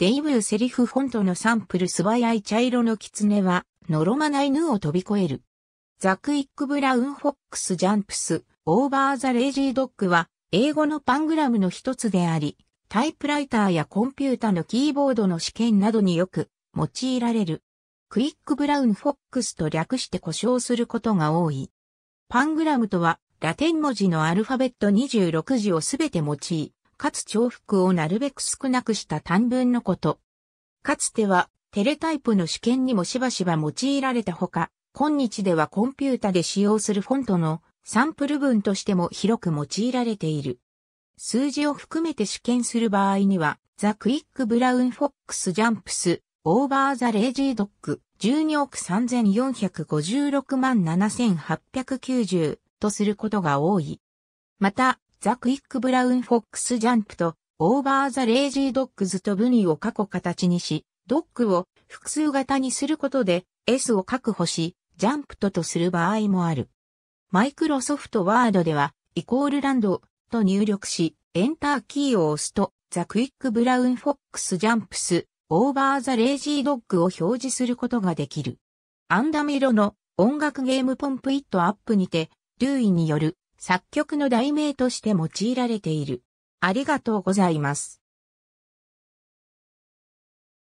デイブーセリフフォントのサンプル素早い茶色の狐は、のろまない犬を飛び越える。ザクイック・ブラウン・フォックス・ジャンプス、オーバー・ザ・レイジー・ドッグは、英語のパングラムの一つであり、タイプライターやコンピュータのキーボードの試験などによく用いられる。クイック・ブラウン・フォックスと略して故障することが多い。パングラムとは、ラテン文字のアルファベット26字をすべて用い、かつ重複をなるべく少なくした短文のこと。かつては、テレタイプの試験にもしばしば用いられたほか、今日ではコンピュータで使用するフォントのサンプル文としても広く用いられている。数字を含めて試験する場合には、ザ・クイック・ブラウン・フォックス・ジャンプス、オーバー・ザ・レイジー・ドッグ、12億3456万7890とすることが多い。また、ザ・クイック・ブラウン・フォックス・ジャンプと、オーバー・ザ・レイジー・ドッグズとブニーを過去形にし、ドッグを複数型にすることで S を確保し、ジャンプととする場合もある。マイクロソフトワードでは、イコールランドと入力し、エンターキーを押すと、ザ・クイック・ブラウン・フォックス・ジャンプス、オーバー・ザ・レイジー・ドッグを表示することができる。アンダミロの音楽ゲームポンプイットアップにて、ルーイによる作曲の題名として用いられている。ありがとうございます。